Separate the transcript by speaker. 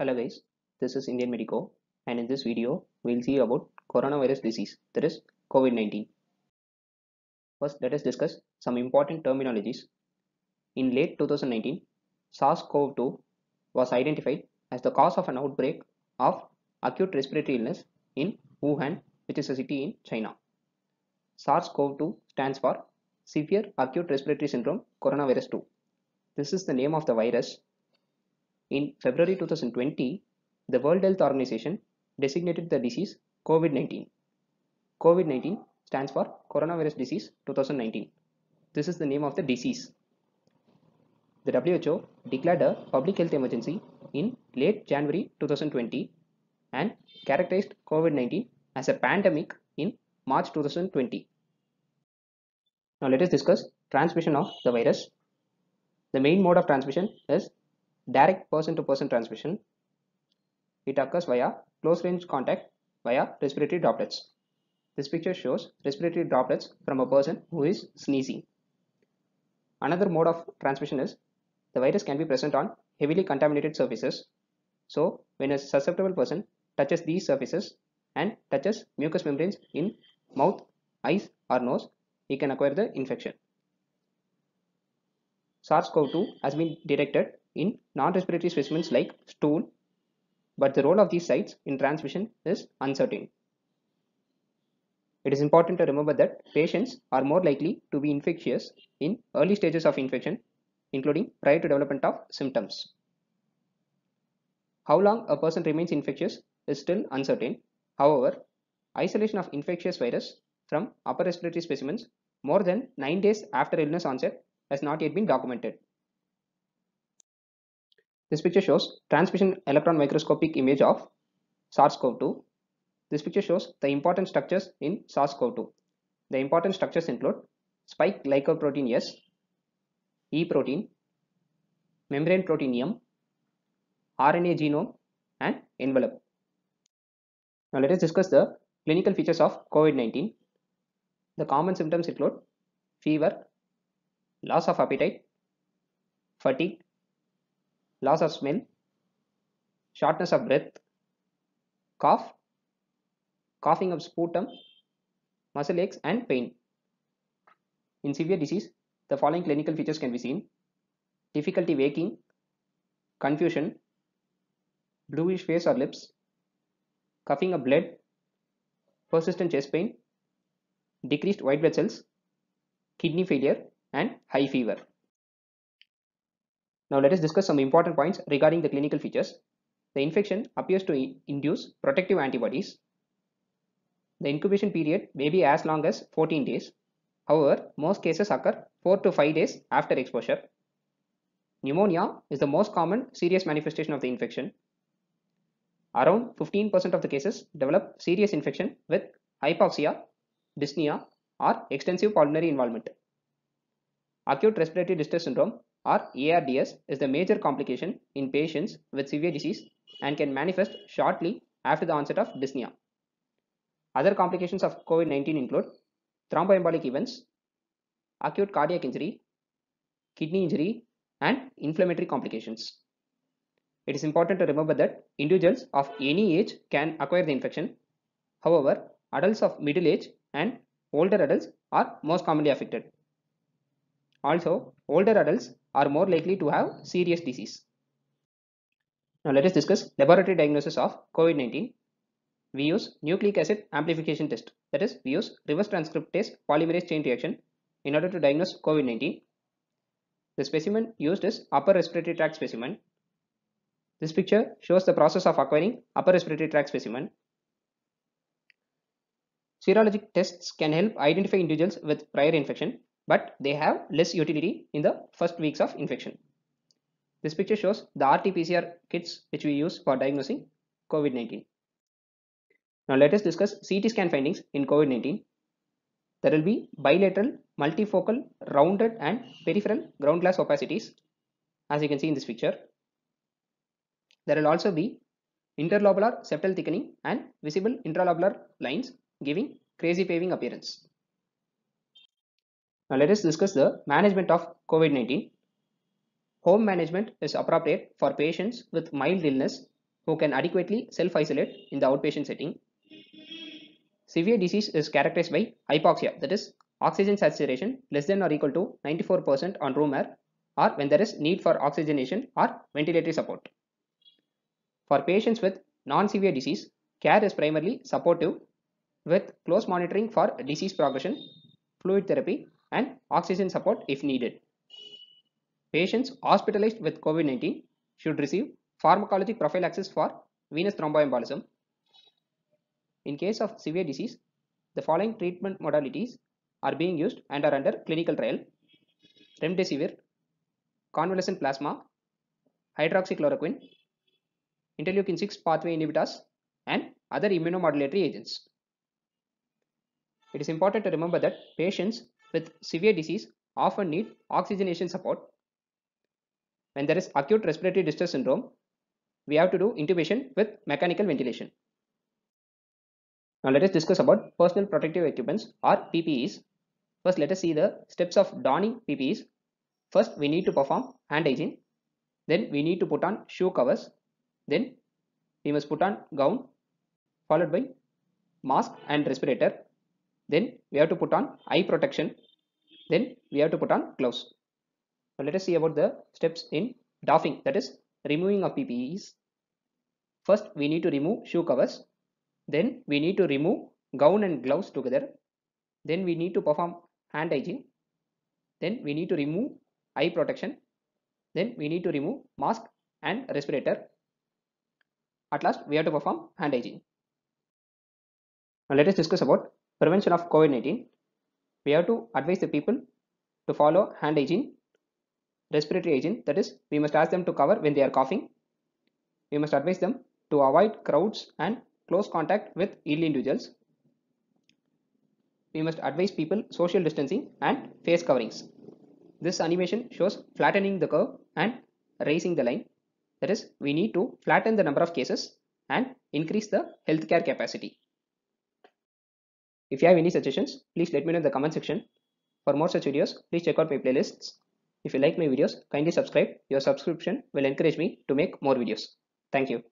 Speaker 1: Hello guys, this is Indian Medico and in this video we'll see about coronavirus disease that is COVID-19. First let us discuss some important terminologies. In late 2019, SARS-CoV-2 was identified as the cause of an outbreak of acute respiratory illness in Wuhan which is a city in China. SARS-CoV-2 stands for Severe Acute Respiratory Syndrome Coronavirus 2. This is the name of the virus in February 2020, the World Health Organization designated the disease COVID-19. COVID-19 stands for Coronavirus Disease 2019. This is the name of the disease. The WHO declared a public health emergency in late January 2020 and characterized COVID-19 as a pandemic in March 2020. Now let us discuss transmission of the virus. The main mode of transmission is direct person-to-person transmission, it occurs via close-range contact via respiratory droplets. This picture shows respiratory droplets from a person who is sneezing. Another mode of transmission is the virus can be present on heavily contaminated surfaces. So when a susceptible person touches these surfaces and touches mucous membranes in mouth, eyes or nose, he can acquire the infection. SARS-CoV-2 has been detected in non-respiratory specimens like stool, but the role of these sites in transmission is uncertain. It is important to remember that patients are more likely to be infectious in early stages of infection, including prior to development of symptoms. How long a person remains infectious is still uncertain. However, isolation of infectious virus from upper respiratory specimens more than 9 days after illness onset has not yet been documented. This picture shows transmission electron microscopic image of SARS-CoV-2. This picture shows the important structures in SARS-CoV-2. The important structures include spike glycoprotein S, E protein, membrane proteinium, RNA genome, and envelope. Now let us discuss the clinical features of COVID-19. The common symptoms include fever, loss of appetite, fatigue, loss of smell, shortness of breath, cough, coughing of sputum, muscle aches and pain. In severe disease, the following clinical features can be seen. Difficulty waking, confusion, bluish face or lips, coughing of blood, persistent chest pain, decreased white blood cells, kidney failure and high fever. Now let us discuss some important points regarding the clinical features. The infection appears to induce protective antibodies. The incubation period may be as long as 14 days. However, most cases occur 4 to 5 days after exposure. Pneumonia is the most common serious manifestation of the infection. Around 15% of the cases develop serious infection with hypoxia, dyspnea or extensive pulmonary involvement. Acute respiratory distress syndrome or ARDS is the major complication in patients with severe disease and can manifest shortly after the onset of dyspnea. Other complications of COVID-19 include thromboembolic events, acute cardiac injury, kidney injury, and inflammatory complications. It is important to remember that individuals of any age can acquire the infection. However, adults of middle age and older adults are most commonly affected. Also, older adults are more likely to have serious disease. Now let us discuss laboratory diagnosis of COVID-19. We use nucleic acid amplification test that is we use reverse transcriptase polymerase chain reaction in order to diagnose COVID-19. The specimen used is upper respiratory tract specimen. This picture shows the process of acquiring upper respiratory tract specimen. Serologic tests can help identify individuals with prior infection but they have less utility in the first weeks of infection. This picture shows the RT-PCR kits which we use for diagnosing COVID-19. Now let us discuss CT scan findings in COVID-19. There will be bilateral, multifocal, rounded and peripheral ground glass opacities as you can see in this picture. There will also be interlobular septal thickening and visible intralobular lines giving crazy paving appearance. Now let us discuss the management of COVID-19. Home management is appropriate for patients with mild illness who can adequately self-isolate in the outpatient setting. Severe disease is characterized by hypoxia, that is oxygen saturation less than or equal to 94% on room air or when there is need for oxygenation or ventilatory support. For patients with non-severe disease, care is primarily supportive with close monitoring for disease progression, fluid therapy and oxygen support if needed. Patients hospitalized with COVID-19 should receive pharmacologic prophylaxis for venous thromboembolism. In case of severe disease, the following treatment modalities are being used and are under clinical trial. Remdesivir, convalescent plasma, hydroxychloroquine, interleukin 6 pathway inhibitors, and other immunomodulatory agents. It is important to remember that patients with severe disease often need oxygenation support. When there is acute respiratory distress syndrome, we have to do intubation with mechanical ventilation. Now let us discuss about personal protective equipments or PPEs. First, let us see the steps of donning PPEs. First, we need to perform hand hygiene. Then we need to put on shoe covers. Then we must put on gown followed by mask and respirator then we have to put on eye protection. Then we have to put on gloves. Now let us see about the steps in doffing that is removing of PPEs. First we need to remove shoe covers. Then we need to remove gown and gloves together. Then we need to perform hand hygiene. Then we need to remove eye protection. Then we need to remove mask and respirator. At last we have to perform hand hygiene. Now let us discuss about prevention of COVID-19, we have to advise the people to follow hand hygiene, respiratory hygiene, that is, we must ask them to cover when they are coughing. We must advise them to avoid crowds and close contact with ill individuals. We must advise people social distancing and face coverings. This animation shows flattening the curve and raising the line. That is, we need to flatten the number of cases and increase the healthcare capacity. If you have any suggestions, please let me know in the comment section. For more such videos, please check out my playlists. If you like my videos, kindly subscribe. Your subscription will encourage me to make more videos. Thank you.